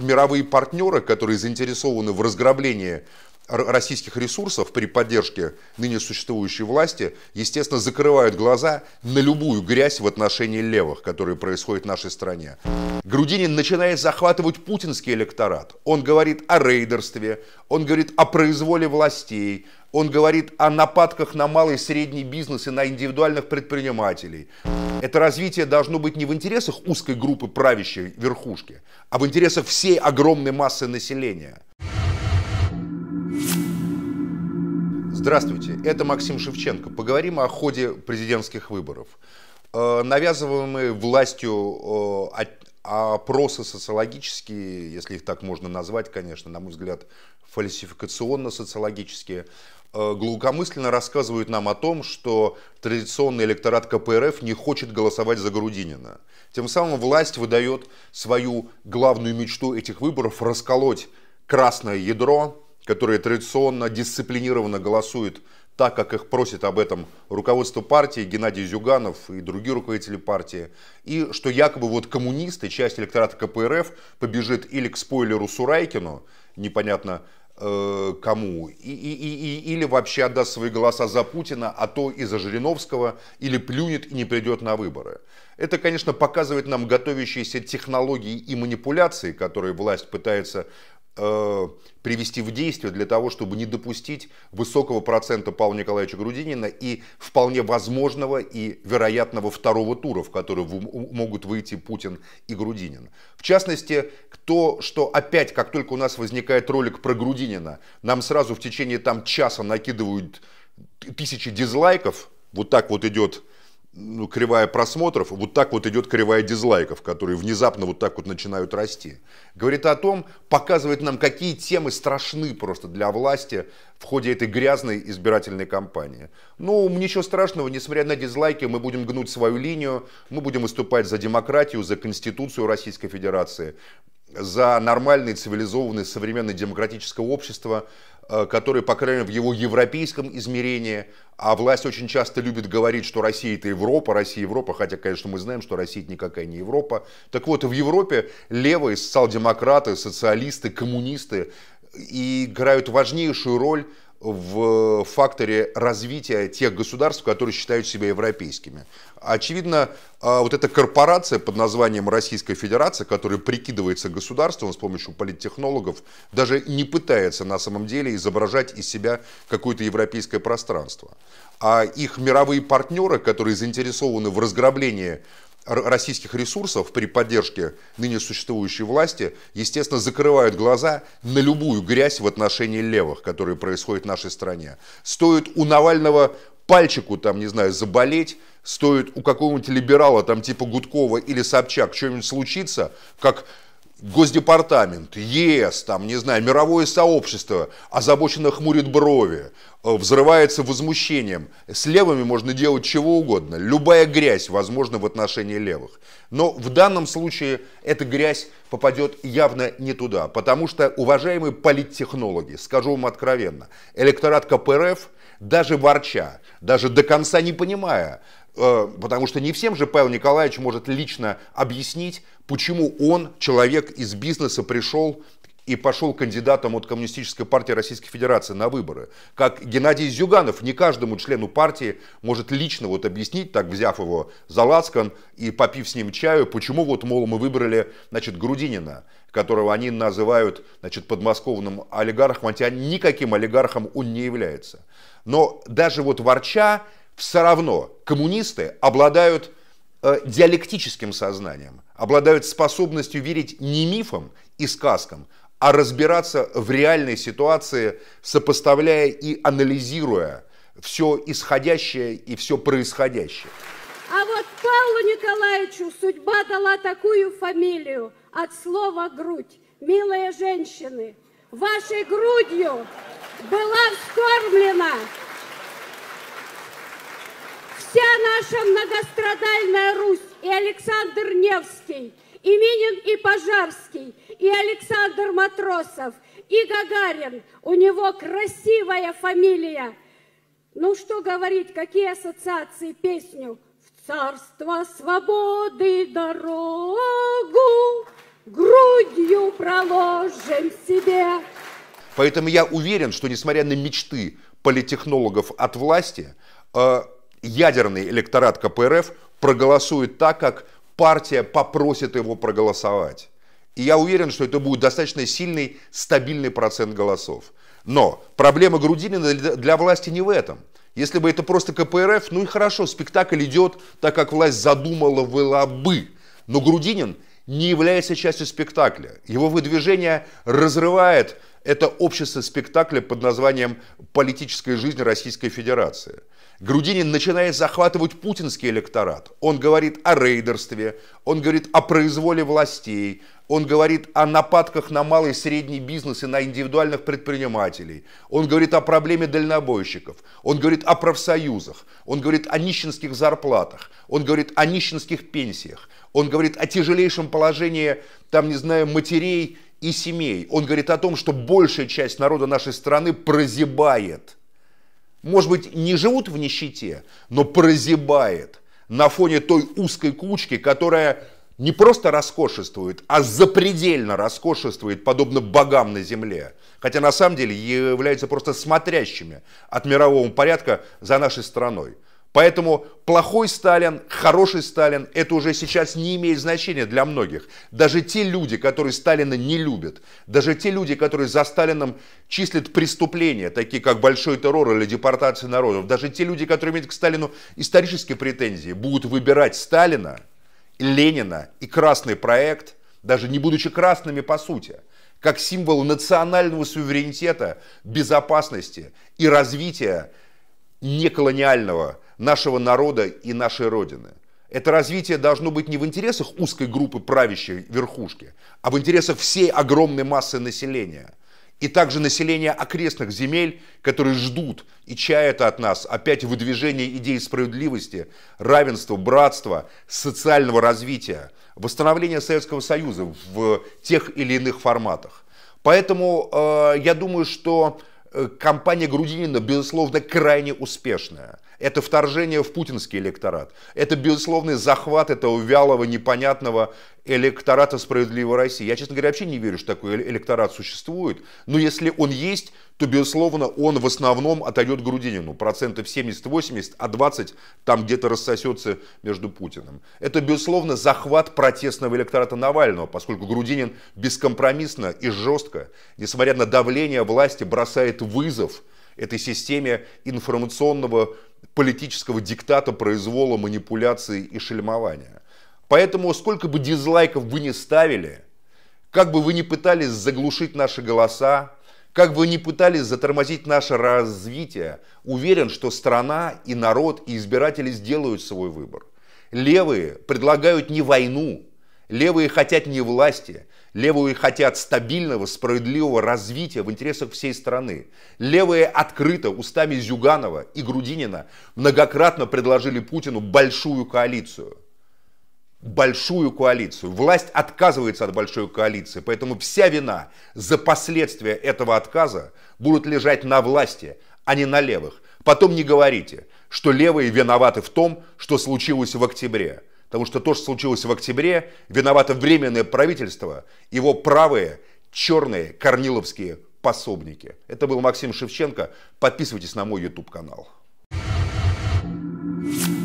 мировые партнеры, которые заинтересованы в разграблении российских ресурсов при поддержке ныне существующей власти, естественно, закрывают глаза на любую грязь в отношении левых, которая происходит в нашей стране. Грудинин начинает захватывать путинский электорат. Он говорит о рейдерстве, он говорит о произволе властей, он говорит о нападках на малый и средний бизнес и на индивидуальных предпринимателей. Это развитие должно быть не в интересах узкой группы правящей верхушки, а в интересах всей огромной массы населения. Здравствуйте, это Максим Шевченко. Поговорим о ходе президентских выборов. Э, навязываемые властью э, опросы социологические, если их так можно назвать, конечно, на мой взгляд, фальсификационно-социологические, Э, глубокомысленно рассказывают нам о том, что традиционный электорат КПРФ не хочет голосовать за Грудинина. Тем самым власть выдает свою главную мечту этих выборов – расколоть красное ядро, которое традиционно дисциплинированно голосует так, как их просит об этом руководство партии, Геннадий Зюганов и другие руководители партии, и что якобы вот коммунисты, часть электората КПРФ, побежит или к спойлеру Сурайкину, непонятно э, кому? И, и, и, и, или вообще отдаст свои голоса за Путина, а то и за Жириновского, или плюнет и не придет на выборы. Это, конечно, показывает нам готовящиеся технологии и манипуляции, которые власть пытается Э, привести в действие для того, чтобы не допустить высокого процента Павла Николаевича Грудинина и вполне возможного и вероятного второго тура, в который могут выйти Путин и Грудинин. В частности, то, что опять, как только у нас возникает ролик про Грудинина, нам сразу в течение там часа накидывают тысячи дизлайков, вот так вот идет ну, кривая просмотров, вот так вот идет кривая дизлайков, которые внезапно вот так вот начинают расти. Говорит о том, показывает нам, какие темы страшны просто для власти в ходе этой грязной избирательной кампании. Ну, ничего страшного, несмотря на дизлайки, мы будем гнуть свою линию, мы будем выступать за демократию, за Конституцию Российской Федерации за нормальное, цивилизованное, современное демократическое общество, э, которое, по крайней мере, в его европейском измерении, а власть очень часто любит говорить, что Россия это Европа, Россия Европа, хотя, конечно, мы знаем, что Россия это никакая не Европа. Так вот, в Европе левые социал-демократы, социалисты, коммунисты играют важнейшую роль в факторе развития тех государств, которые считают себя европейскими. Очевидно, а, вот эта корпорация под названием Российская Федерация, которая прикидывается государством с помощью политтехнологов, даже не пытается на самом деле изображать из себя какое-то европейское пространство. А их мировые партнеры, которые заинтересованы в разграблении российских ресурсов при поддержке ныне существующей власти, естественно, закрывают глаза на любую грязь в отношении левых, которая происходит в нашей стране. Стоит у Навального пальчику, там, не знаю, заболеть, стоит у какого-нибудь либерала, там, типа Гудкова или Собчак, что-нибудь случится, как Госдепартамент, ЕС, там, не знаю, мировое сообщество озабоченно хмурит брови, э, взрывается возмущением. С левыми можно делать чего угодно. Любая грязь возможна в отношении левых. Но в данном случае эта грязь попадет явно не туда. Потому что, уважаемые политтехнологи, скажу вам откровенно, электорат КПРФ, даже ворча, даже до конца не понимая, э, потому что не всем же Павел Николаевич может лично объяснить, почему он, человек из бизнеса, пришел и пошел кандидатом от Коммунистической партии Российской Федерации на выборы. Как Геннадий Зюганов не каждому члену партии может лично вот объяснить, так взяв его за лацкан и попив с ним чаю, почему вот, мол, мы выбрали, значит, Грудинина, которого они называют, значит, подмосковным олигархом, хотя никаким олигархом он не является. Но даже вот ворча, все равно коммунисты обладают Э, диалектическим сознанием, обладают способностью верить не мифам и сказкам, а разбираться в реальной ситуации, сопоставляя и анализируя все исходящее и все происходящее. А вот Павлу Николаевичу судьба дала такую фамилию от слова «грудь». Милые женщины, вашей грудью была вскормлена Вся наша многострадальная Русь и Александр Невский, и Минин и Пожарский, и Александр Матросов, и Гагарин. У него красивая фамилия. Ну что говорить, какие ассоциации песню? В царство свободы дорогу грудью проложим себе. Поэтому я уверен, что несмотря на мечты политехнологов от власти, э, ядерный электорат КПРФ проголосует так, как партия попросит его проголосовать. И я уверен, что это будет достаточно сильный, стабильный процент голосов. Но проблема Грудинина для власти не в этом. Если бы это просто КПРФ, ну и хорошо, спектакль идет так, как власть задумала была бы. Но Грудинин не является частью спектакля. Его выдвижение разрывает это общество спектакля под названием «Политическая жизнь Российской Федерации». Грудинин начинает захватывать путинский электорат. Он говорит о рейдерстве, он говорит о произволе властей, он говорит о нападках на малый и средний бизнес и на индивидуальных предпринимателей. Он говорит о проблеме дальнобойщиков. Он говорит о профсоюзах. Он говорит о нищенских зарплатах. Он говорит о нищенских пенсиях. Он говорит о тяжелейшем положении, там, не знаю, матерей и семей. Он говорит о том, что большая часть народа нашей страны прозябает – может быть, не живут в нищете, но прозябает на фоне той узкой кучки, которая не просто роскошествует, а запредельно роскошествует, подобно богам на земле. Хотя на самом деле являются просто смотрящими от мирового порядка за нашей страной. Поэтому плохой Сталин, хороший Сталин, это уже сейчас не имеет значения для многих. Даже те люди, которые Сталина не любят, даже те люди, которые за Сталином числят преступления, такие как большой террор или депортация народов, даже те люди, которые имеют к Сталину исторические претензии, будут выбирать Сталина, Ленина и Красный проект, даже не будучи красными по сути, как символ национального суверенитета, безопасности и развития неколониального нашего народа и нашей Родины. Это развитие должно быть не в интересах узкой группы правящей верхушки, а в интересах всей огромной массы населения. И также населения окрестных земель, которые ждут и чают от нас опять выдвижение идей справедливости, равенства, братства, социального развития, восстановления Советского Союза в тех или иных форматах. Поэтому э, я думаю, что Э, компания Грудинина, безусловно, крайне успешная. Это вторжение в путинский электорат. Это безусловный захват этого вялого, непонятного электората справедливой России. Я, честно говоря, вообще не верю, что такой электорат существует. Но если он есть, то, безусловно, он в основном отойдет Грудинину. Процентов 70-80, а 20 там где-то рассосется между Путиным. Это, безусловно, захват протестного электората Навального, поскольку Грудинин бескомпромиссно и жестко, несмотря на давление власти, бросает вызов – этой системе информационного политического диктата, произвола, манипуляции и шельмования. Поэтому сколько бы дизлайков вы ни ставили, как бы вы ни пытались заглушить наши голоса, как бы вы ни пытались затормозить наше развитие, уверен, что страна и народ и избиратели сделают свой выбор. Левые предлагают не войну, левые хотят не власти, Левые хотят стабильного, справедливого развития в интересах всей страны. Левые открыто устами Зюганова и Грудинина многократно предложили Путину большую коалицию. Большую коалицию. Власть отказывается от большой коалиции, поэтому вся вина за последствия этого отказа будут лежать на власти, а не на левых. Потом не говорите, что левые виноваты в том, что случилось в октябре. Потому что то, что случилось в октябре, виновато временное правительство, его правые, черные, корниловские пособники. Это был Максим Шевченко. Подписывайтесь на мой YouTube-канал. thank you